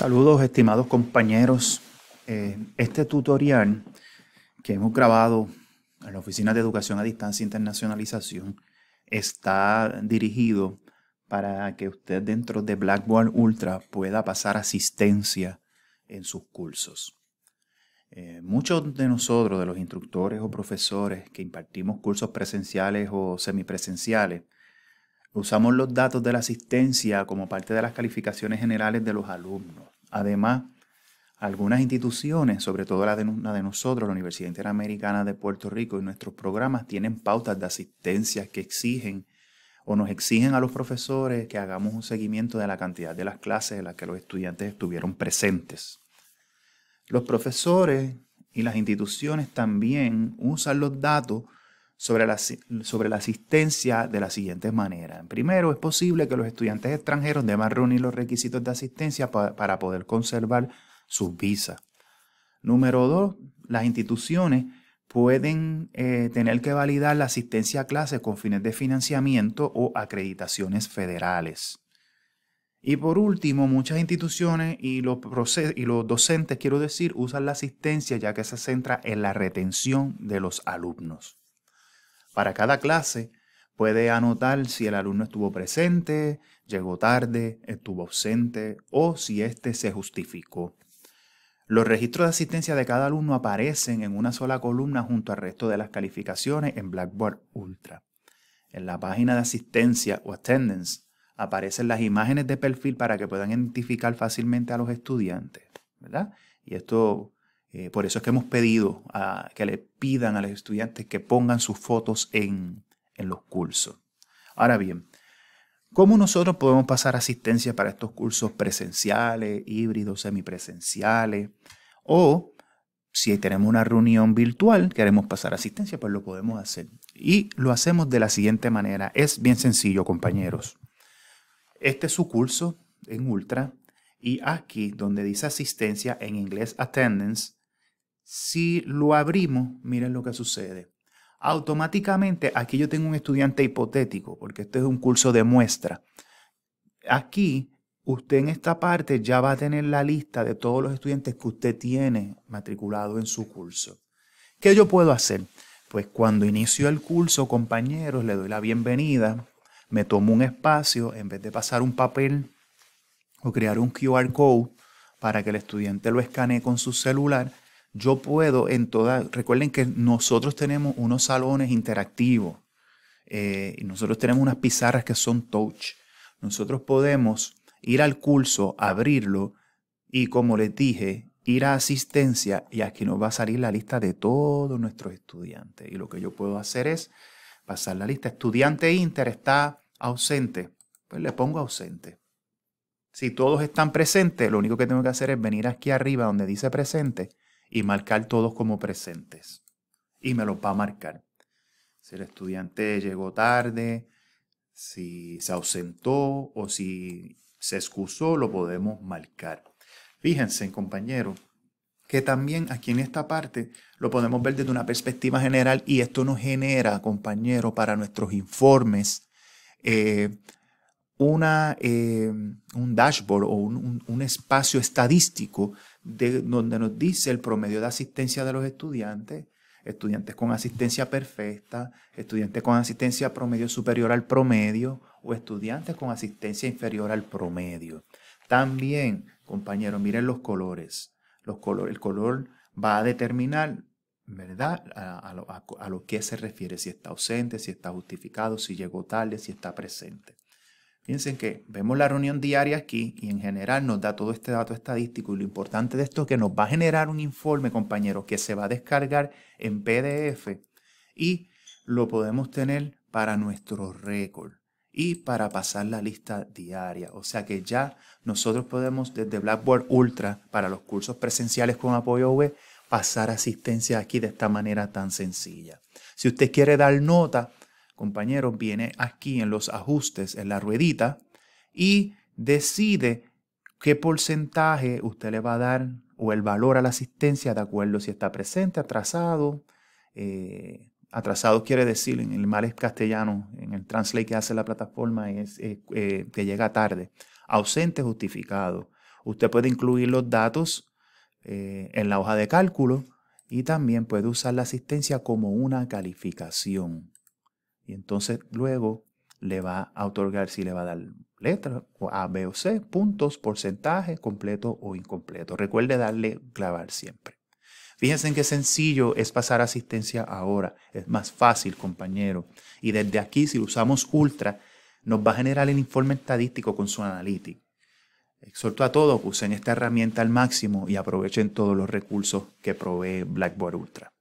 Saludos estimados compañeros. Eh, este tutorial que hemos grabado en la Oficina de Educación a Distancia e Internacionalización está dirigido para que usted dentro de Blackboard Ultra pueda pasar asistencia en sus cursos. Eh, muchos de nosotros, de los instructores o profesores que impartimos cursos presenciales o semipresenciales, Usamos los datos de la asistencia como parte de las calificaciones generales de los alumnos. Además, algunas instituciones, sobre todo la de, nosotros, la Universidad Interamericana de Puerto Rico y nuestros programas tienen pautas de asistencia que exigen o nos exigen a los profesores que hagamos un seguimiento de la cantidad de las clases en las que los estudiantes estuvieron presentes. Los profesores y las instituciones también usan los datos sobre la, asistencia de la siguiente manera. Primero, es posible que los estudiantes extranjeros deban reunir los requisitos de asistencia para poder conservar sus visas. Número dos, las instituciones pueden eh, tener que validar la asistencia a clases con fines de financiamiento o acreditaciones federales. Y por último, muchas instituciones y los, y los docentes, quiero decir, usan la asistencia ya que se centra en la retención de los alumnos. Para cada clase puede anotar si el alumno estuvo presente, llegó tarde, estuvo ausente o si éste se justificó. Los registros de asistencia de cada alumno aparecen en una sola columna junto al resto de las calificaciones en Blackboard Ultra. En la página de asistencia o attendance aparecen las imágenes de perfil para que puedan identificar fácilmente a los estudiantes, ¿verdad? Y esto eh, por eso es que hemos pedido a, que le pidan a los estudiantes que pongan sus fotos en, en los cursos. Ahora bien, ¿Cómo nosotros podemos pasar asistencia para estos cursos presenciales, híbridos, semipresenciales? O si tenemos una reunión virtual, queremos pasar asistencia, pues lo podemos hacer. Y lo hacemos de la siguiente manera. Es bien sencillo, compañeros. Este es su curso en Ultra y aquí donde dice asistencia en inglés attendance, si lo abrimos, miren lo que sucede. Automáticamente, aquí yo tengo un estudiante hipotético, porque este es un curso de muestra. Aquí, usted en esta parte ya va a tener la lista de todos los estudiantes que usted tiene matriculado en su curso. ¿Qué yo puedo hacer? Pues cuando inicio el curso, compañeros, le doy la bienvenida, me tomo un espacio, en vez de pasar un papel o crear un QR code para que el estudiante lo escanee con su celular, yo puedo en todas, recuerden que nosotros tenemos unos salones interactivos, eh, y nosotros tenemos unas pizarras que son touch. Nosotros podemos ir al curso, abrirlo y como les dije, ir a asistencia y aquí nos va a salir la lista de todos nuestros estudiantes. Y lo que yo puedo hacer es pasar la lista. Estudiante Inter está ausente. Pues le pongo ausente. Si todos están presentes, lo único que tengo que hacer es venir aquí arriba donde dice presente y marcar todos como presentes. Y me lo va a marcar. Si el estudiante llegó tarde, si se ausentó o si se excusó, lo podemos marcar. Fíjense, compañero que también aquí en esta parte lo podemos ver desde una perspectiva general y esto nos genera, compañero, para nuestros informes eh, una, eh, un dashboard o un, espacio estadístico de donde nos dice el promedio de asistencia de los estudiantes, estudiantes con asistencia perfecta, estudiantes con asistencia promedio superior al promedio o estudiantes con asistencia inferior al promedio. También, compañeros, miren los colores. Los el color va a determinar, ¿verdad?, a, lo, a lo que se refiere, si está ausente, si está justificado, si llegó tarde, si está presente. Piensen que vemos la reunión diaria aquí y en general nos da todo este dato estadístico y lo importante de esto es que nos va a generar un informe, compañeros, que se va a descargar en PDF y lo podemos tener para nuestro récord y para pasar la lista diaria. O sea que ya nosotros podemos desde Blackboard Ultra para los cursos presenciales con apoyo web pasar asistencia aquí de esta manera tan sencilla. Si usted quiere dar nota, compañero, viene aquí en los ajustes, en la ruedita, y decide qué porcentaje usted le va a dar o el valor a la asistencia de acuerdo si está presente, atrasado. Eh, atrasado quiere decir en el mal castellano, en el translate que hace la plataforma, es, eh, que llega tarde. Ausente justificado. Usted puede incluir los datos eh, en la hoja de cálculo y también puede usar la asistencia como una calificación. Y entonces luego le va a otorgar si le va a dar letra A, B o C, puntos, porcentaje, completo o incompleto. Recuerde darle clavar siempre. Fíjense en qué sencillo es pasar asistencia ahora. Es más fácil, compañero. Y desde aquí, si lo usamos ultra, nos va a generar el informe estadístico con su analítica. Exhorto a todos usen esta herramienta al máximo y aprovechen todos los recursos que provee Blackboard Ultra.